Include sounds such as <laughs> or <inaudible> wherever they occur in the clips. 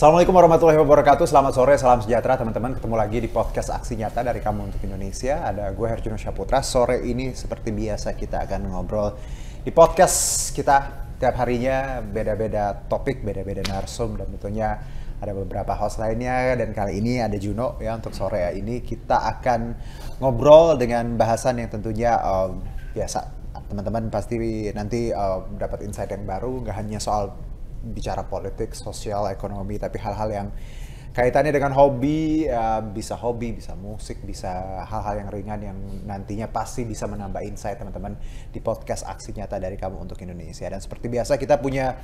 Assalamualaikum warahmatullahi wabarakatuh. Selamat sore, salam sejahtera teman-teman. Ketemu lagi di podcast Aksi Nyata dari Kamu Untuk Indonesia. Ada gue Herjuno Syaputra. Sore ini seperti biasa kita akan ngobrol di podcast kita tiap harinya beda-beda topik, beda-beda narsum dan tentunya ada beberapa host lainnya dan kali ini ada Juno ya untuk sore ini kita akan ngobrol dengan bahasan yang tentunya um, biasa teman-teman pasti nanti um, dapat insight yang baru nggak hanya soal bicara politik, sosial, ekonomi, tapi hal-hal yang kaitannya dengan hobi, uh, bisa hobi, bisa musik, bisa hal-hal yang ringan yang nantinya pasti bisa menambah insight teman-teman di podcast Aksi Nyata dari Kamu untuk Indonesia. Dan seperti biasa kita punya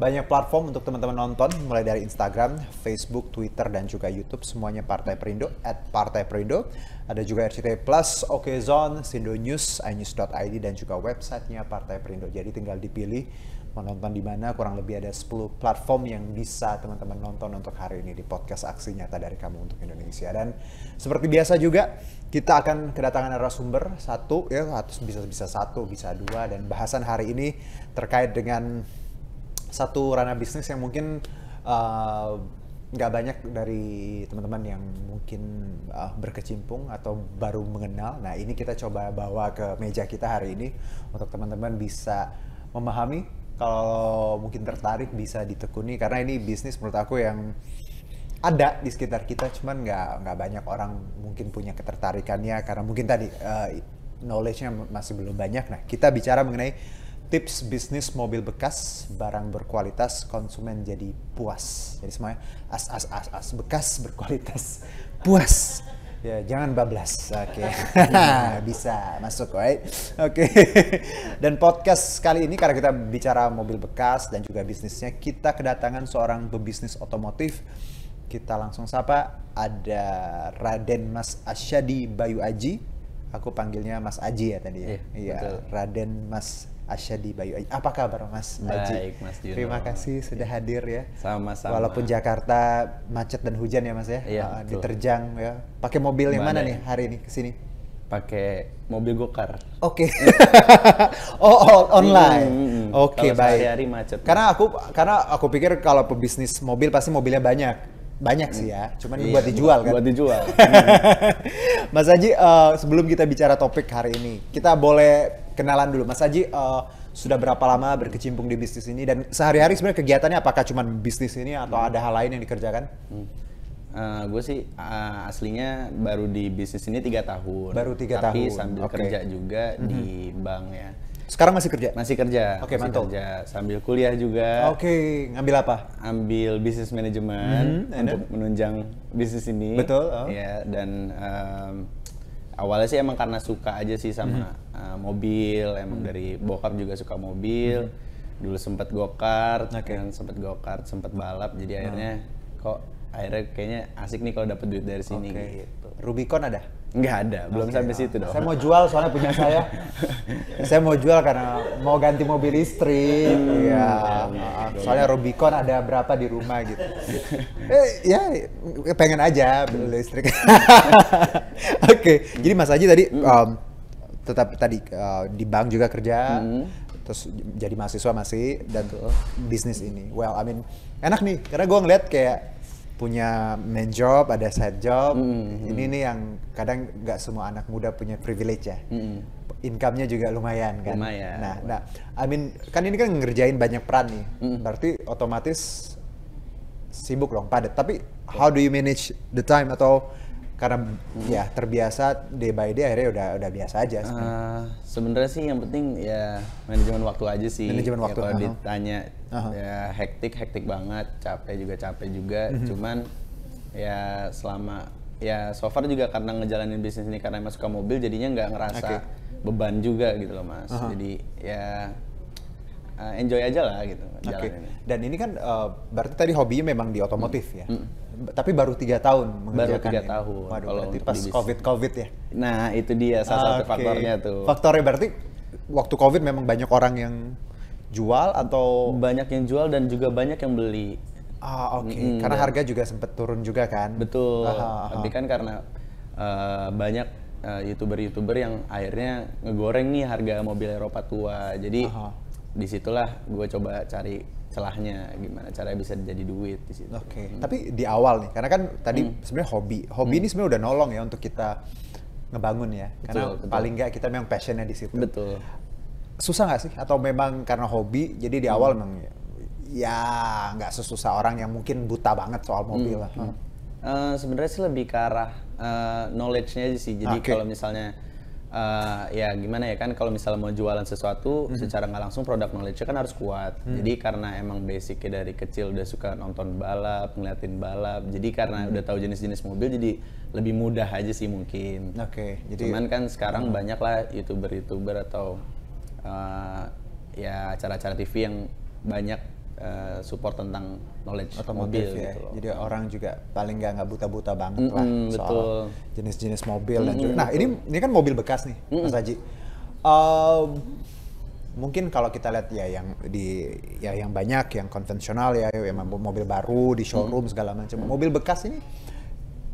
banyak platform untuk teman-teman nonton, mulai dari Instagram, Facebook, Twitter, dan juga YouTube, semuanya Partai Perindo, at Partai Perindo. Ada juga RCT Plus, Okezone, Sindo News, inews.id, dan juga websitenya Partai Perindo. Jadi tinggal dipilih Menonton nonton di mana kurang lebih ada 10 platform yang bisa teman-teman nonton untuk hari ini di podcast Aksi Nyata dari Kamu untuk Indonesia dan seperti biasa juga kita akan kedatangan narasumber satu ya harus bisa bisa satu bisa dua dan bahasan hari ini terkait dengan satu ranah bisnis yang mungkin uh, nggak banyak dari teman-teman yang mungkin uh, berkecimpung atau baru mengenal. Nah ini kita coba bawa ke meja kita hari ini untuk teman-teman bisa memahami kalau mungkin tertarik bisa ditekuni karena ini bisnis menurut aku yang ada di sekitar kita cuman nggak nggak banyak orang mungkin punya ketertarikannya karena mungkin tadi uh, knowledge-nya masih belum banyak nah kita bicara mengenai tips bisnis mobil bekas barang berkualitas konsumen jadi puas jadi semuanya as as as as bekas berkualitas puas Ya, jangan bablas. Oke. Okay. <laughs> <laughs> Bisa masuk, right? Oke. Okay. <laughs> dan podcast kali ini karena kita bicara mobil bekas dan juga bisnisnya, kita kedatangan seorang pebisnis otomotif. Kita langsung sapa ada Raden Mas Asyadi Bayu Aji. Aku panggilnya Mas Aji ya tadi ya. Iya, yeah, iya, Raden Mas Asyadi Bayu Aji. Apa kabar Mas Aji? Baik Mas Juno. Terima kasih iya. sudah hadir ya. Sama-sama. Walaupun Jakarta macet dan hujan ya Mas ya. Iya, uh, diterjang ya. Pakai mobil yang mana, ya? nih hari ini kesini? Pakai mobil gokar. Oke. Okay. Iya. <laughs> oh, oh, online. Mm, mm, mm. Oke, okay, baik. macet. Karena aku karena aku pikir kalau pebisnis mobil pasti mobilnya banyak banyak sih mm. ya, cuman iya, buat dijual buat, kan. Buat dijual. <laughs> Mm. Mas Haji, uh, sebelum kita bicara topik hari ini, kita boleh kenalan dulu Mas Aji uh, sudah berapa lama berkecimpung di bisnis ini dan sehari-hari sebenarnya kegiatannya apakah cuma bisnis ini atau hmm. ada hal lain yang dikerjakan? Hmm. Uh, eh, gue sih uh, aslinya baru di bisnis ini tiga tahun. Baru tiga tahun. Tapi sambil okay. kerja juga mm -hmm. di mhm. bank ya. Sekarang masih kerja? Masih kerja. Oke, okay, mantap. Kerja sambil kuliah juga. Oke, okay. ngambil apa? Ambil bisnis manajemen mm -hmm. untuk menunjang bisnis ini. Betul. Oh. Ya, dan um, awalnya sih emang karena suka aja sih sama hmm. uh, mobil emang hmm. dari bokap juga suka mobil hmm. dulu sempet gokart okay. kan sempet gokart sempet balap jadi hmm. akhirnya kok akhirnya kayaknya asik nih kalau dapet duit dari sini okay. gitu Rubicon ada Nggak ada, belum okay, sampai oh. situ dong. Saya mau jual soalnya punya saya. saya mau jual karena mau ganti mobil listrik. Hmm. Iya. Hmm, soalnya Rubicon ada berapa di rumah gitu. eh, ya pengen aja beli listrik. <laughs> Oke, okay. jadi Mas Aji tadi hmm. um, tetap tadi uh, di bank juga kerja. Hmm terus jadi mahasiswa masih dan tuh bisnis ini well I mean enak nih karena gue ngeliat kayak punya main job, ada side job. Mm-hmm. Ini nih yang kadang nggak semua anak muda punya privilege ya. Mm-hmm. Income-nya juga lumayan kan. Lumayan. Nah, nah, I mean kan ini kan ngerjain banyak peran nih. Mm-hmm. Berarti otomatis sibuk dong, padat. Tapi how do you manage the time atau karena ya terbiasa day by day akhirnya udah udah biasa aja uh, sebenarnya sih yang penting ya manajemen waktu aja sih manajemen ya, waktu ya, kalau uh -huh. ditanya uh -huh. ya hektik hektik banget capek juga capek juga uh mhm. -huh. cuman ya selama ya so far juga karena ngejalanin bisnis ini karena emang suka mobil jadinya nggak ngerasa okay. beban juga gitu loh mas uh -huh. jadi ya uh, enjoy aja lah gitu okay. dan ini kan uh, berarti tadi hobinya memang di otomotif hmm. ya Hmm tapi baru tiga tahun baru tiga tahun waduh kalau berarti pas covid covid ya nah itu dia salah satu okay. faktornya tuh faktornya berarti waktu covid memang banyak orang yang jual atau banyak yang jual dan juga banyak yang beli ah oke okay. mm, karena dan... harga juga sempat turun juga kan betul aha, aha. tapi kan karena uh, banyak eh, youtuber youtuber youtuber yang akhirnya ngegoreng nih harga mobil Eropa tua jadi aha disitulah gue coba cari celahnya gimana cara bisa jadi duit di situ. Oke. Okay. Hmm. Tapi di awal nih, karena kan tadi hmm. sebenarnya hobi, hobi hmm. ini sebenarnya udah nolong ya untuk kita ngebangun ya, betul, karena betul. paling nggak kita memang passionnya di situ. Betul. Susah nggak sih? Atau memang karena hobi, jadi di hmm. awal memang ya, ya nggak sesusah orang yang mungkin buta banget soal hmm, mobil hmm. lah. Hmm. Uh, sebenarnya sih lebih ke arah uh, knowledge-nya sih. Jadi okay. kalau misalnya uh, ya gimana ya kan kalau misalnya mau jualan sesuatu mm-hmm. secara nggak langsung produk knowledge kan harus kuat. mm Jadi karena emang basicnya dari kecil udah suka nonton balap, ngeliatin balap. Jadi karena mm udah tahu jenis-jenis mobil jadi lebih mudah aja sih mungkin. Oke. Okay, jadi cuman kan sekarang mm banyak lah youtuber-youtuber atau uh, ya acara-acara TV yang banyak Eh, support tentang knowledge otomotif mobil, ya. Gitu loh. Jadi orang juga paling nggak nggak buta-buta banget mm -hmm, lah soal jenis-jenis mobil mm -hmm, dan juga. Nah betul. ini ini kan mobil bekas nih, mm -hmm. Mas Haji. Um, ehm, mungkin kalau kita lihat ya yang di ya yang banyak yang konvensional ya, ya mobil baru di showroom hmm. segala macam mobil bekas ini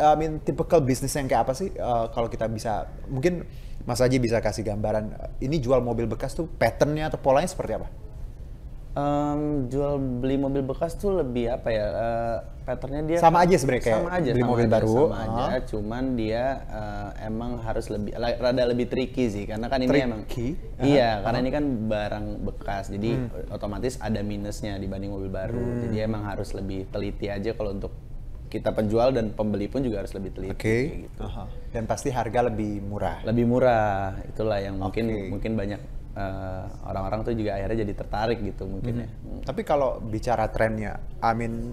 I mean typical bisnis yang kayak apa sih uh, kalau kita bisa mungkin Mas Aji bisa kasih gambaran eh, ini jual mobil bekas tuh patternnya atau polanya seperti apa? um, jual beli mobil bekas tuh lebih apa ya uh, patternnya dia sama aja sebenarnya sama aja beli sama mobil aja, baru sama uh. aja cuman dia uh, emang harus lebih rada lebih tricky sih karena kan ini tricky? emang uh, iya uh. karena ini kan barang bekas jadi hmm. otomatis ada minusnya dibanding mobil baru hmm. jadi emang harus lebih teliti aja kalau untuk kita penjual dan pembeli pun juga harus lebih teliti okay. gitu. Uh -huh. Dan pasti harga lebih murah. Lebih murah, itulah yang mungkin mungkin banyak orang eh, orang-orang tuh juga akhirnya jadi tertarik gitu mungkin ya. Hmm. Tapi kalau bicara trennya, Amin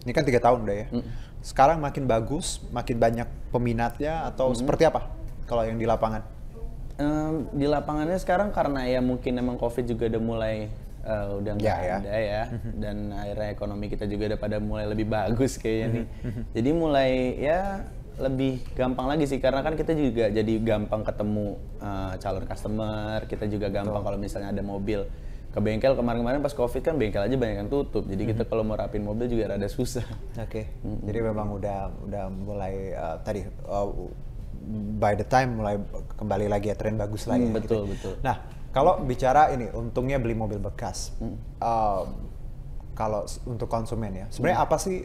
ini kan tiga tahun udah ya. Hmm. Sekarang makin bagus, makin banyak peminatnya atau hmm. seperti apa kalau yang di lapangan? Um, di lapangannya sekarang karena ya mungkin emang COVID juga udah mulai uh, udah nggak ya, ya. ada ya, ya. dan akhirnya ekonomi kita juga udah pada mulai lebih bagus kayaknya nih. Hmm. Jadi mulai ya lebih gampang lagi sih karena kan kita juga jadi gampang ketemu uh, calon customer kita juga gampang kalau misalnya ada mobil ke bengkel kemarin-kemarin pas covid kan bengkel aja banyak yang tutup jadi mm-hmm. kita mhm. kalau mau rapin mobil juga rada susah oke okay. mm-hmm. jadi memang udah udah mulai uh, tadi uh, by the time mulai kembali lagi ya tren bagus lagi ya, mhm, gitu. mm, betul gitu. betul nah kalau bicara ini untungnya beli mobil bekas mm. uh, kalau untuk konsumen ya sebenarnya mm. apa sih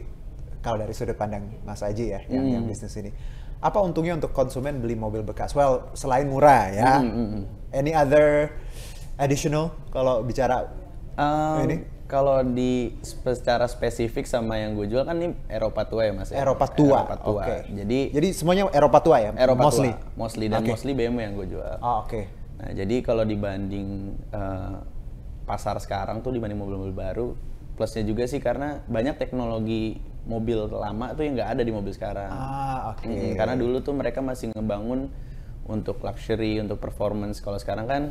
kalau dari sudut pandang Mas Aji ya yang, hmm. yang bisnis ini apa untungnya untuk konsumen beli mobil bekas? Well, selain murah ya, mm, hmm, any other additional kalau bicara um, ini? Kalau di secara spesifik sama yang gue jual kan ini Eropa tua ya mas? Ya? Eropa tua. Eropa tua. Okay. Jadi jadi semuanya Eropa tua ya? Eropa mostly. Tua. Mostly dan okay. mostly BMW yang gue jual. Oh, Oke. Okay. Nah jadi kalau dibanding uh, pasar sekarang tuh dibanding mobil-mobil baru, plusnya juga sih karena banyak teknologi mobil lama tuh yang nggak ada di mobil sekarang. Ah, oke. Okay. Hmm, karena dulu tuh mereka masih ngebangun untuk luxury, untuk performance. Kalau sekarang kan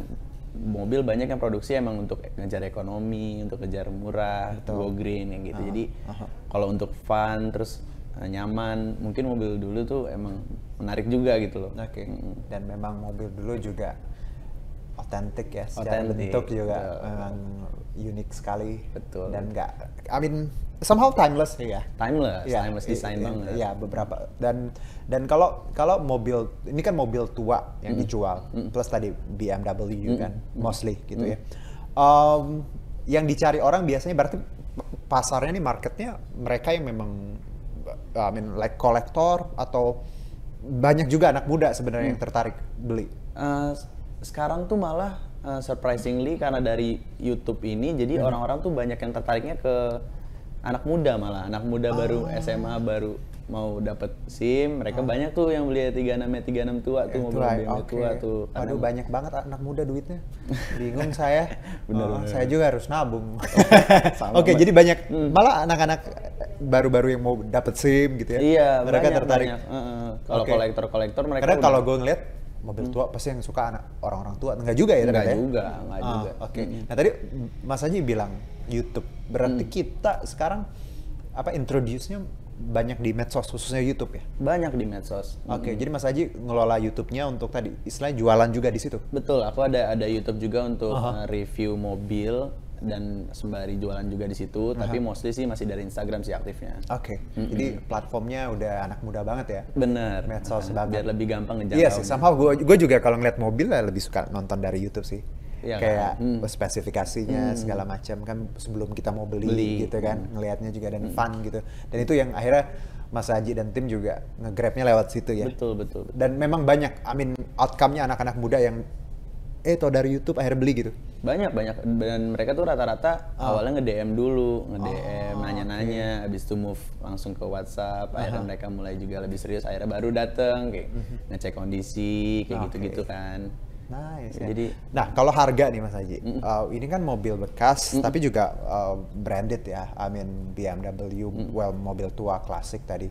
mobil banyak yang produksi emang untuk ngejar ekonomi, untuk ngejar murah, Betul. go green yang gitu. Uh, Jadi uh. kalau untuk fun terus eh, nyaman, mungkin mobil dulu tuh emang menarik juga gitu loh. Oke. Okay. Dan memang mobil dulu juga otentik ya secara authentic. bentuk juga Betul. memang unik sekali Betul. dan nggak I mean somehow timeless ya yeah. timeless yeah. timeless design banget ya yeah, beberapa dan dan kalau kalau mobil ini kan mobil tua yang mm. dijual mm. plus tadi BMW mm. kan mostly gitu mm. ya um, yang dicari orang biasanya berarti pasarnya nih marketnya mereka yang memang I mean like kolektor atau banyak juga anak muda sebenarnya mm. yang tertarik beli. Uh, sekarang tuh malah uh, surprisingly karena dari YouTube ini jadi orang hmm. orang-orang tuh banyak yang tertariknya ke anak muda malah anak muda oh. baru SMA baru mau dapat SIM, mereka oh. banyak tuh yang beli 36 e e enam tua tuh, mau beli BMW okay. tua tuh. Aduh banyak banget anak muda duitnya. <laughs> Bingung saya. <laughs> Bener, oh, Saya juga harus nabung. <laughs> Oke, okay, jadi banyak hmm. malah anak-anak baru-baru yang mau dapat SIM gitu ya. Iya, mereka banyak, tertarik. Uh, -huh. Kalau okay. kolektor-kolektor mereka kalau gue ngeliat mobil tua pasti yang suka anak orang-orang tua enggak juga ya enggak ternyata juga ya? enggak juga ah, oke okay. hmm. nah tadi Mas Haji bilang YouTube berarti hmm. kita sekarang apa introduce-nya banyak di medsos khususnya YouTube ya banyak di medsos oke okay, hmm. jadi Mas Haji ngelola YouTube-nya untuk tadi istilahnya jualan juga di situ betul aku ada ada YouTube juga untuk uh eh, -huh. review mobil dan sembari jualan juga di situ, uh-huh. tapi mostly sih masih dari Instagram sih aktifnya. Oke. Okay. Mm-hmm. Jadi platformnya udah anak muda banget ya. Bener. Medsos banget. Biar lebih gampang ngejangkau. Iya sih, gitu. somehow gue juga kalau ngeliat mobil lah ya lebih suka nonton dari YouTube sih. Ya, kayak kan? hmm. spesifikasinya hmm. segala macam kan sebelum kita mau beli, beli. gitu kan hmm. ngelihatnya juga dan hmm. fun gitu dan itu yang akhirnya Mas Haji dan tim juga ngegrabnya lewat situ ya betul betul, betul. dan memang banyak I mean outcome-nya anak-anak muda yang eh tau dari YouTube akhirnya beli gitu? Banyak banyak dan mereka tuh rata-rata ah. oh. awalnya nge DM dulu, nge DM oh, nanya-nanya, okay. abis itu move langsung ke WhatsApp, uh-huh. mereka mulai juga lebih serius, akhirnya baru dateng kayak uh-huh. ngecek kondisi kayak gitu gitu-gitu kan. Nice. Ya. Jadi, nah kalau harga nih Mas Haji, mm -mm. Uh, ini kan mobil bekas mm -mm. tapi juga uh, branded ya, I mean BMW, mm -mm. well mobil tua klasik tadi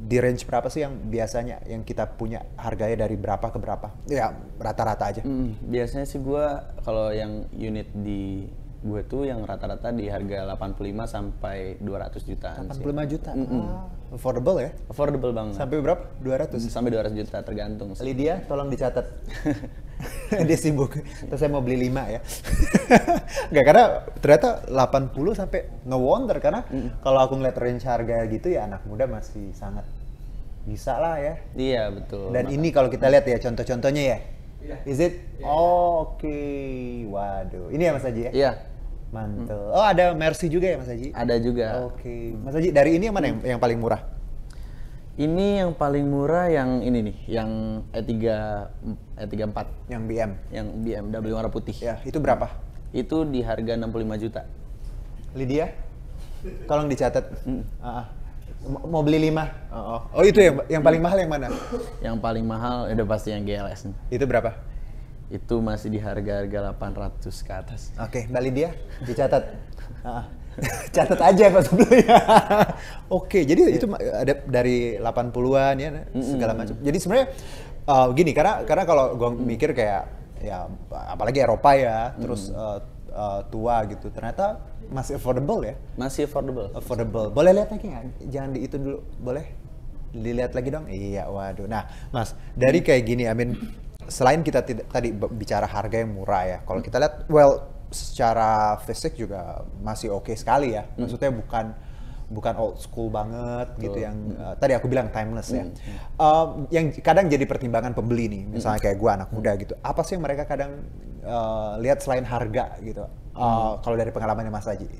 di range berapa sih yang biasanya yang kita punya harganya dari berapa ke berapa? Ya rata-rata aja. Mm, biasanya sih gue kalau yang unit di gue tuh yang rata-rata di harga 85 sampai 200 jutaan 85 sih. juta? Mm -mm affordable ya? Affordable banget. Sampai berapa? 200? Hmm, sampai 200 juta tergantung. Sih. Lydia, tolong dicatat. <laughs> Dia sibuk. Terus saya mau beli 5 ya. Enggak <laughs> karena ternyata 80 sampai no wonder karena mm kalau aku ngeliat range harga gitu ya anak muda masih sangat bisa lah ya. Iya, betul. Dan Maka. ini kalau kita lihat ya contoh-contohnya ya. Yeah. Is it? Yeah. Oh, oke. Okay. Waduh. Ini ya Mas Haji ya? Iya. Yeah Mantul. Oh ada Mercy juga ya Mas Haji? Ada juga. Oke. Okay. Mas Haji dari ini yang mana yang, yang paling murah? Ini yang paling murah yang ini nih, yang E3 E34. Yang BM. Yang bm BMW warna putih. Ya, itu berapa? Itu di harga 65 juta. Lydia? Tolong dicatat. Hmm. Uh Mau beli lima? Oh, -oh. oh itu ya yang paling mahal yang mana? Yang paling mahal udah pasti yang GLS. Itu berapa? itu masih di harga-harga 800 ke atas. Oke, okay, Mbak dia dicatat. Ah, <laughs> catat aja Pak sebelumnya. <laughs> Oke, jadi itu ada dari 80-an ya segala macam. Jadi sebenarnya uh, gini karena karena kalau gue mikir kayak ya apalagi Eropa ya, terus uh, uh, tua gitu. Ternyata masih affordable ya. Masih affordable. Affordable. Boleh lihat lagi nggak? Jangan di itu dulu. Boleh? Dilihat lagi dong. Iya, waduh. Nah, Mas, dari mm. kayak gini I mean selain kita tadi bicara harga yang murah ya, kalau kita lihat, well secara fisik juga masih oke okay sekali ya. Hmm. Maksudnya bukan bukan old school banget gitu Betul. gitu yang uh, tadi aku bilang timeless ya. Uh, yang kadang jadi pertimbangan pembeli nih, misalnya kayak gue anak muda gitu. Apa sih yang mereka kadang uh, lihat selain harga gitu? Uh, Kalau dari pengalamannya Mas Aji?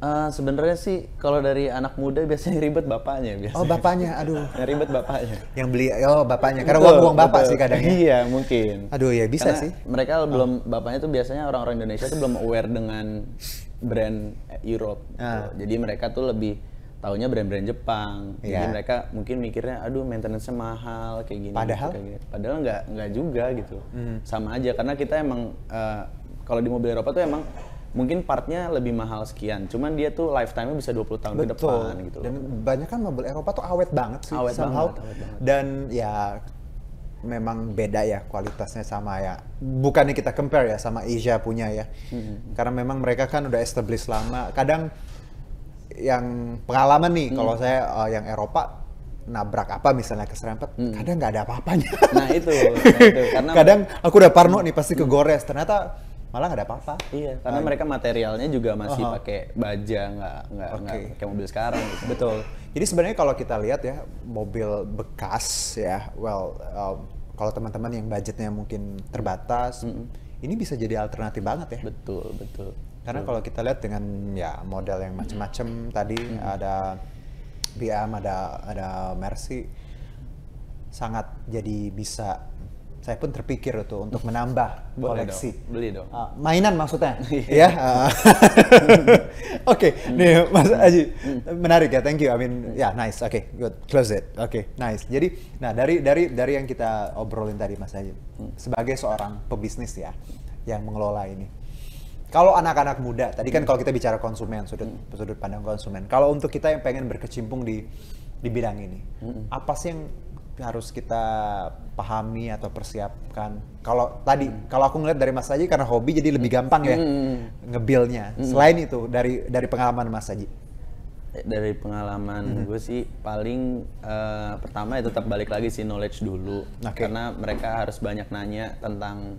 Uh, Sebenarnya sih kalau dari anak muda biasanya <laughs> ribet bapaknya biasanya. Oh bapaknya, aduh. Yang <laughs> ribet bapaknya. Yang beli, oh bapaknya. Karena betul, uang uang bapak sih kadang. Ya. Iya mungkin. Aduh ya bisa Karena sih. Mereka oh. belum oh. bapaknya tuh biasanya orang-orang Indonesia tuh belum aware dengan brand eh, Europe. Gitu. Ah. Jadi mereka tuh lebih taunya brand-brand Jepang. Yeah. Jadi iya. mereka mungkin mikirnya, aduh maintenance mahal kayak gini. Gitu, Padahal? kayak gini. Gitu. Padahal nggak nggak juga gitu. Hmm. Sama aja karena kita emang uh, kalau di mobil Eropa tuh emang mungkin partnya lebih mahal sekian. Cuman dia tuh lifetime-nya bisa 20 tahun Betul. ke depan gitu. Dan banyak kan mobil Eropa tuh awet banget sih awet Banget, awet banget. Dan ya memang beda ya kualitasnya sama ya. Bukannya kita compare ya sama Asia punya ya. hmm Karena memang mereka kan udah established lama. Kadang yang pengalaman nih hmm. kalau mm. saya uh, yang Eropa nabrak apa misalnya keserempet hmm. kadang nggak ada apa-apanya nah itu, nah itu <laughs> karena kadang aku udah parno nih pasti kegores ternyata malah nggak ada apa-apa. Iya, karena Ay. Kan. mereka materialnya juga masih uh-huh. pakai baja, nggak nggak okay. kayak mobil sekarang. Gitu. Betul. Jadi sebenarnya kalau kita lihat ya mobil bekas ya, well um, kalau teman-teman yang budgetnya mungkin terbatas, mm -hmm. ini bisa jadi alternatif banget ya. Betul betul. Karena kalau kita lihat dengan ya model yang macam-macam mm -hmm. tadi mm -hmm. ada BM, ada ada Mercy, sangat jadi bisa saya pun terpikir tuh untuk menambah Boleh koleksi. Dong. Beli dong. Uh, mainan maksudnya. <laughs> Iya. ya. Ah. <laughs> Oke, okay. Hmm. nih Mas hmm. Aji, hmm. menarik ya. Thank you. I mean, ya yeah, nice. Oke, okay, good. Close it. Oke, okay, nice. Jadi, nah dari dari dari yang kita obrolin tadi Mas Aji, sebagai seorang pebisnis ya yang mengelola ini. Kalau anak-anak muda, tadi kan kalau kita bicara konsumen, sudut sudut pandang konsumen. Kalau untuk kita yang pengen berkecimpung di di bidang ini, apa sih yang harus kita pahami atau persiapkan. Kalau tadi hmm. kalau aku ngeliat dari Mas Aji karena hobi jadi lebih gampang ya hmm. ngebilnya. Hmm. Selain itu dari dari pengalaman Mas Aji. Eh, dari pengalaman hmm. gue sih paling uh, pertama ya tetap balik lagi sih knowledge dulu okay. karena mereka harus banyak nanya tentang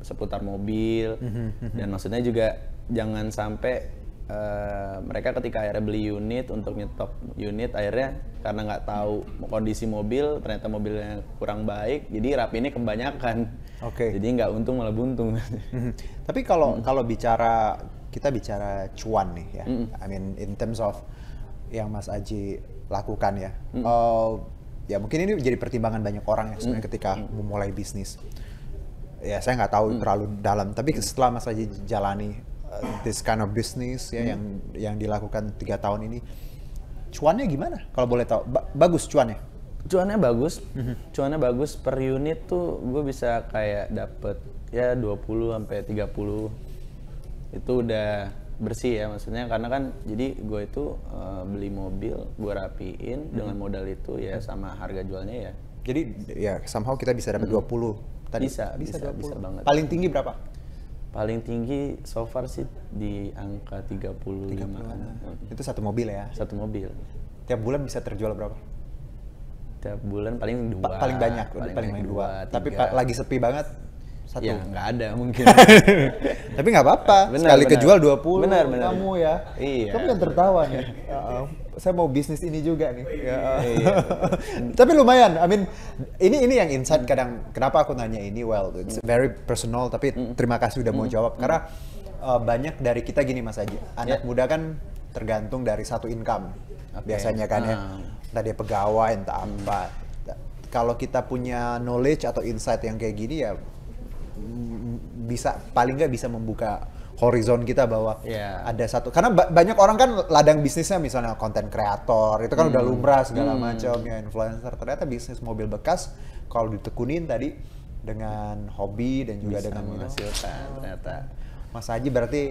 seputar mobil hmm. dan maksudnya juga jangan sampai uh, mereka ketika akhirnya beli unit untuk nyetok unit akhirnya karena nggak tahu kondisi mobil ternyata mobilnya kurang baik jadi rap ini kebanyakan oke okay. jadi nggak untung malah buntung mhm. tapi kalau hmm. kalau bicara kita bicara cuan nih ya hmm. I mean in terms of yang Mas Aji lakukan ya hmm. uh, ya mungkin ini jadi pertimbangan banyak orang ya sebenarnya hmm. ketika hmm. memulai bisnis ya saya nggak tahu hmm. terlalu dalam tapi setelah Mas Aji jalani this kind of business ya hmm. yang yang dilakukan tiga tahun ini cuannya gimana kalau boleh tahu ba bagus cuannya cuannya bagus mm-hmm. cuannya bagus per unit tuh gue bisa kayak dapet ya 20 sampai 30 itu udah bersih ya maksudnya karena kan jadi gue itu uh, beli mobil gue rapiin mm-hmm. dengan modal itu ya mm-hmm. sama harga jualnya ya jadi ya somehow kita bisa dapat mm-hmm. 20 tadi bisa bisa bisa, 20. bisa banget paling tinggi berapa paling tinggi so far sih di angka 35 30 lima. Kan. Itu satu mobil ya? Satu mobil. Tiap bulan bisa terjual berapa? Tiap bulan paling dua. Pa paling banyak, paling, paling dua. dua Tapi lagi sepi banget satu ya nggak ada mungkin <laughs> tapi nggak apa-apa sekali benar. kejual 20 puluh benar. kamu ya iya. kamu yang tertawa nih uh, saya mau bisnis ini juga nih ya, eh. iya. <laughs> tapi lumayan I mean ini ini yang insight hmm. kadang kenapa aku nanya ini well it's hmm. very personal tapi hmm. terima kasih udah mau jawab karena uh, banyak dari kita gini Mas Aji anak yeah. muda kan tergantung dari satu income okay. biasanya kan uh. ya ah. Tadi pegawai entah apa kalau kita punya knowledge atau insight yang kayak gini ya bisa paling nggak bisa membuka horizon kita bahwa yeah. ada satu karena ba banyak orang kan ladang bisnisnya misalnya konten kreator itu kan hmm. udah lumrah segala hmm. macam ya influencer ternyata bisnis mobil bekas kalau ditekunin tadi dengan hobi dan juga bisa dengan menghasilkan oh. ternyata Mas Haji berarti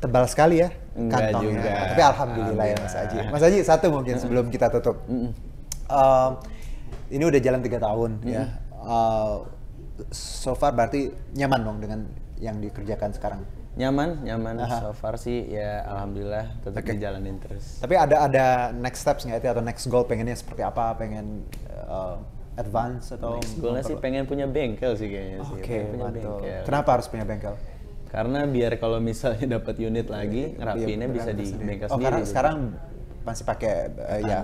tebal sekali ya kantongnya juga. tapi alhamdulillah, alhamdulillah ya Mas Haji Mas Haji satu mungkin hmm. sebelum kita tutup uh, ini udah jalan tiga tahun ya uh, so far berarti nyaman dong dengan yang dikerjakan sekarang nyaman nyaman Aha. so far sih ya alhamdulillah tetap okay. dijalanin terus tapi ada ada next steps nggak itu atau next goal pengennya seperti apa pengen uh, advance atau next goalnya sih pengen punya bengkel sih kayaknya okay, sih pengen kenapa harus punya bengkel karena biar kalau misalnya <laughs> dapat unit lagi iya, iya, rapinya bisa di bengkel sendiri. Oh, karena sekarang masih pakai uh, ya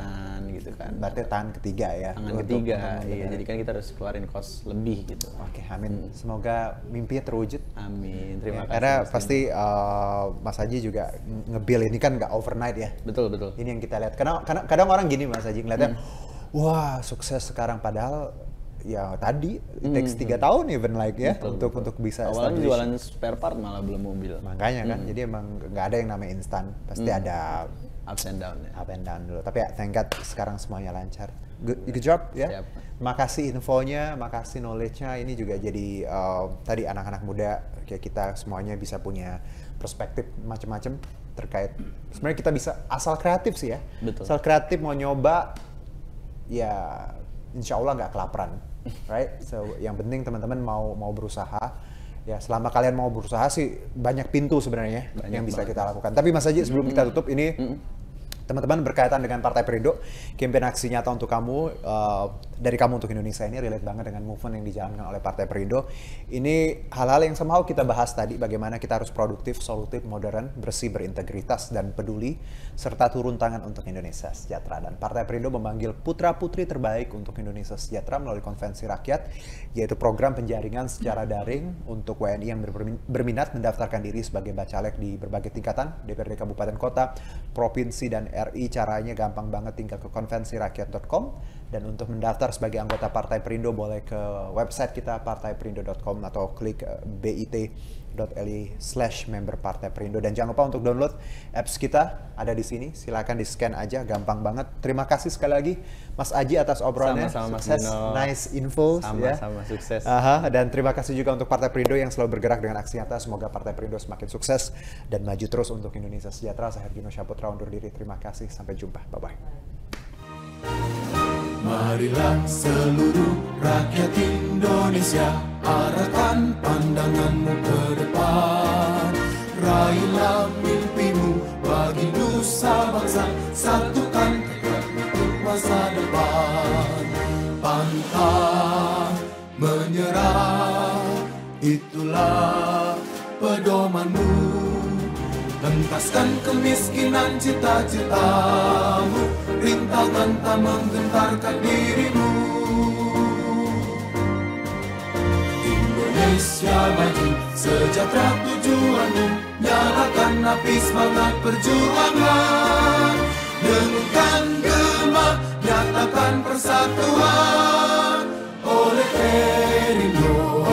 gitu, gitu kan. kan. Berarti tangan ketiga ya. Tangan ketiga. iya, jadi kan kita harus keluarin kos lebih gitu. Oke, amin. Hmm. Semoga mimpi terwujud. Amin. Terima ya, kasih. Karena mas pasti uh, Mas Haji juga ngebil ini kan nggak overnight ya. Betul, betul. Ini yang kita lihat. Karena kadang, kadang orang gini Mas Haji ngeliatnya, hmm. wah, sukses sekarang padahal ya tadi hmm. takes tiga hmm. tahun even like ya betul, untuk betul. untuk bisa awalnya jualan spare part malah belum mobil makanya kan hmm. jadi emang nggak ada yang namanya instan pasti hmm. ada Up and down ya. up and down dulu tapi ya, thank God sekarang semuanya lancar good, good job ya Siap. makasih infonya makasih knowledge-nya ini juga jadi uh, tadi anak-anak muda kayak kita semuanya bisa punya perspektif macam-macam terkait sebenarnya kita bisa asal kreatif sih ya Betul. asal kreatif mau nyoba ya insya Allah nggak kelaparan <laughs> right so yang penting teman-teman mau mau berusaha ya selama kalian mau berusaha sih banyak pintu sebenarnya yang bisa banget. kita lakukan. Tapi Mas Haji sebelum mm -hmm. kita tutup ini mm -hmm teman-teman berkaitan dengan Partai Perindo, kampanye aksi nyata untuk kamu uh, dari kamu untuk Indonesia ini relate banget dengan movement yang dijalankan oleh Partai Perindo. Ini hal-hal yang somehow kita bahas tadi bagaimana kita harus produktif, solutif, modern, bersih, berintegritas dan peduli serta turun tangan untuk Indonesia sejahtera dan Partai Perindo memanggil putra-putri terbaik untuk Indonesia sejahtera melalui konvensi rakyat yaitu program penjaringan secara daring untuk WNI yang berminat mendaftarkan diri sebagai bacalek di berbagai tingkatan DPRD kabupaten kota, provinsi dan RI caranya gampang banget tinggal ke konvensirakyat.com dan untuk mendaftar sebagai anggota Partai Perindo boleh ke website kita partaiperindo.com atau klik eh, BIT bit.ly slash member Partai Perindo. Dan jangan lupa untuk download apps kita, ada di sini. Silahkan di-scan aja, gampang banget. Terima kasih sekali lagi Mas Aji atas obrolannya. Sama-sama Mas Dino. Nice info. Ya. Sama-sama ya. sukses. Aha, dan terima kasih juga untuk Partai Perindo yang selalu bergerak dengan aksi nyata. Semoga Partai Perindo semakin sukses dan maju terus untuk Indonesia sejahtera. Saya Hergino Syaputra undur diri. Terima kasih. Sampai jumpa. Bye-bye. Marilah seluruh rakyat Indonesia Arahkan pandanganmu ke depan Raihlah mimpimu bagi nusa bangsa Satukan tekad untuk masa depan Pantang menyerah Itulah pedomanmu Tuntaskan kemiskinan cita-citamu Rintangan tak menggentarkan dirimu Indonesia maju Sejahtera tujuanmu Nyalakan api semangat perjuangan Dengungkan gema Nyatakan persatuan Oleh Perindo